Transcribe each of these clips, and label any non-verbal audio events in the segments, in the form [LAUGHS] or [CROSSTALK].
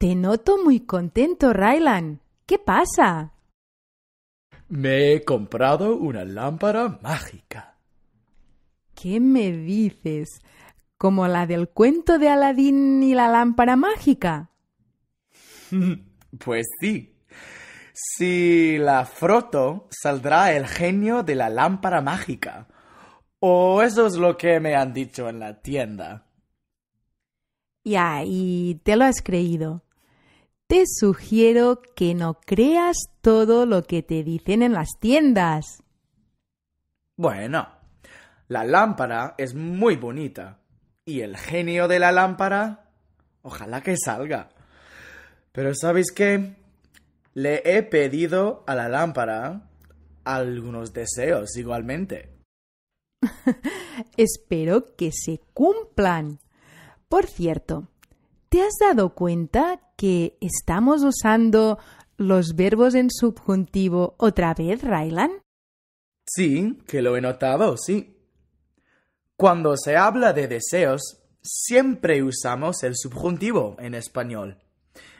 Te noto muy contento, Rylan. ¿Qué pasa? Me he comprado una lámpara mágica. ¿Qué me dices? ¿Como la del cuento de Aladín y la lámpara mágica? [LAUGHS] pues sí. Si la froto, saldrá el genio de la lámpara mágica. O eso es lo que me han dicho en la tienda. Ya, y te lo has creído te sugiero que no creas todo lo que te dicen en las tiendas. Bueno, la lámpara es muy bonita. Y el genio de la lámpara... Ojalá que salga. Pero ¿sabéis qué? Le he pedido a la lámpara algunos deseos igualmente. [LAUGHS] Espero que se cumplan. Por cierto, ¿te has dado cuenta que estamos usando los verbos en subjuntivo otra vez, Rylan? Sí, que lo he notado, sí. Cuando se habla de deseos, siempre usamos el subjuntivo en español.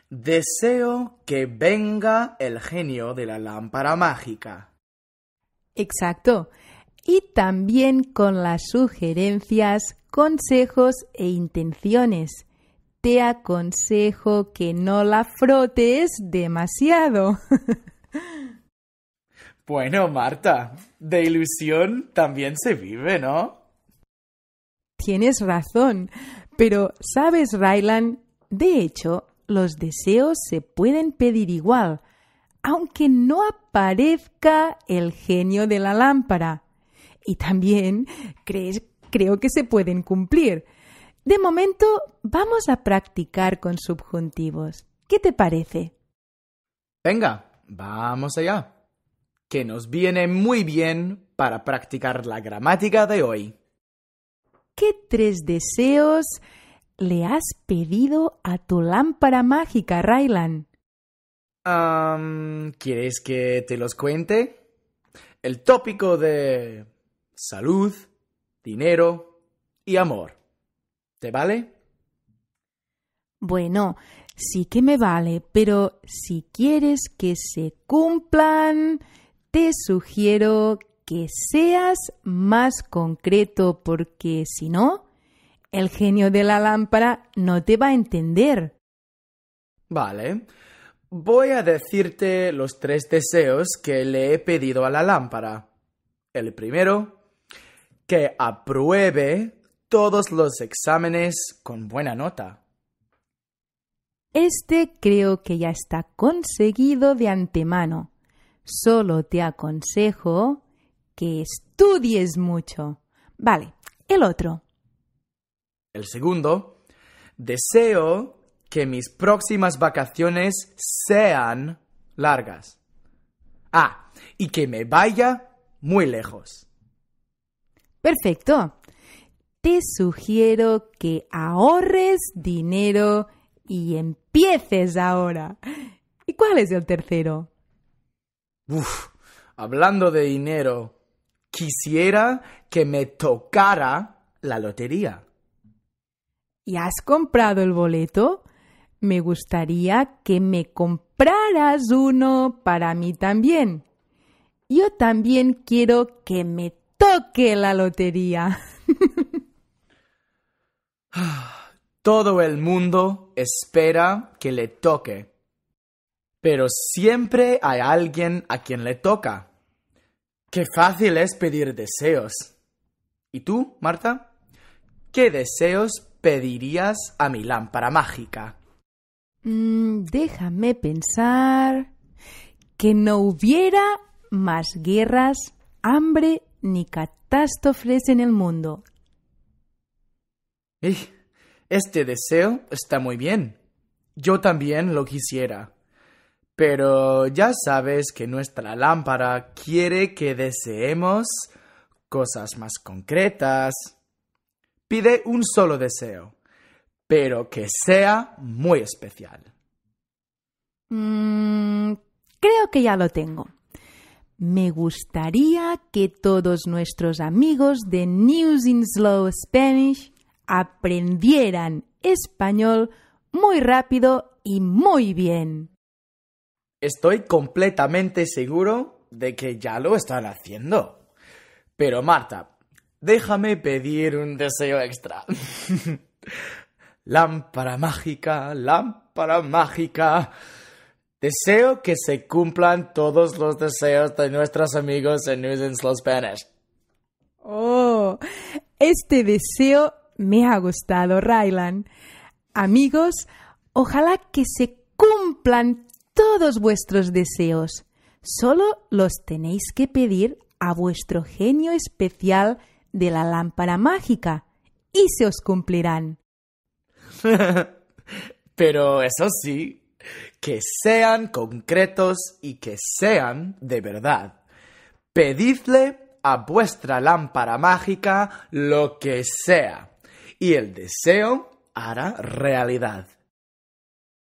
Deseo que venga el genio de la lámpara mágica. Exacto. Y también con las sugerencias, consejos e intenciones te aconsejo que no la frotes demasiado. [LAUGHS] bueno, Marta, de ilusión también se vive, ¿no? Tienes razón, pero sabes, Rylan, de hecho, los deseos se pueden pedir igual, aunque no aparezca el genio de la lámpara. Y también crees, creo que se pueden cumplir de momento vamos a practicar con subjuntivos. ¿Qué te parece? Venga, vamos allá. Que nos viene muy bien para practicar la gramática de hoy. ¿Qué tres deseos le has pedido a tu lámpara mágica, Rylan? ¿Quieres que te los cuente? El tópico de salud, dinero y amor. ¿Te vale? Bueno, sí que me vale, pero si quieres que se cumplan, te sugiero que seas más concreto porque si no, el genio de la lámpara no te va a entender. Vale. Voy a decirte los tres deseos que le he pedido a la lámpara. El primero, que apruebe todos los exámenes con buena nota. Este creo que ya está conseguido de antemano. Solo te aconsejo que estudies mucho. Vale, el otro. El segundo. Deseo que mis próximas vacaciones sean largas. Ah, y que me vaya muy lejos. Perfecto te sugiero que ahorres dinero y empieces ahora. ¿Y cuál es el tercero? Uf, hablando de dinero, quisiera que me tocara la lotería. ¿Y has comprado el boleto? Me gustaría que me compraras uno para mí también. Yo también quiero que me toque la lotería. [LAUGHS] Todo el mundo espera que le toque. Pero siempre hay alguien a quien le toca. Qué fácil es pedir deseos. ¿Y tú, Marta? ¿Qué deseos pedirías a mi lámpara mágica? Mm, déjame pensar que no hubiera más guerras, hambre ni catástrofes en el mundo. Este deseo está muy bien. Yo también lo quisiera. Pero ya sabes que nuestra lámpara quiere que deseemos cosas más concretas. Pide un solo deseo, pero que sea muy especial. Mm, creo que ya lo tengo. Me gustaría que todos nuestros amigos de News in Slow Spanish aprendieran español muy rápido y muy bien. Estoy completamente seguro de que ya lo están haciendo. Pero Marta, déjame pedir un deseo extra. [LAUGHS] lámpara mágica, lámpara mágica. Deseo que se cumplan todos los deseos de nuestros amigos en News in Slow Spanish. Oh, este deseo me ha gustado, Rylan. Amigos, ojalá que se cumplan todos vuestros deseos. Solo los tenéis que pedir a vuestro genio especial de la lámpara mágica y se os cumplirán. [LAUGHS] Pero eso sí, que sean concretos y que sean de verdad. Pedidle a vuestra lámpara mágica lo que sea y el deseo hará realidad.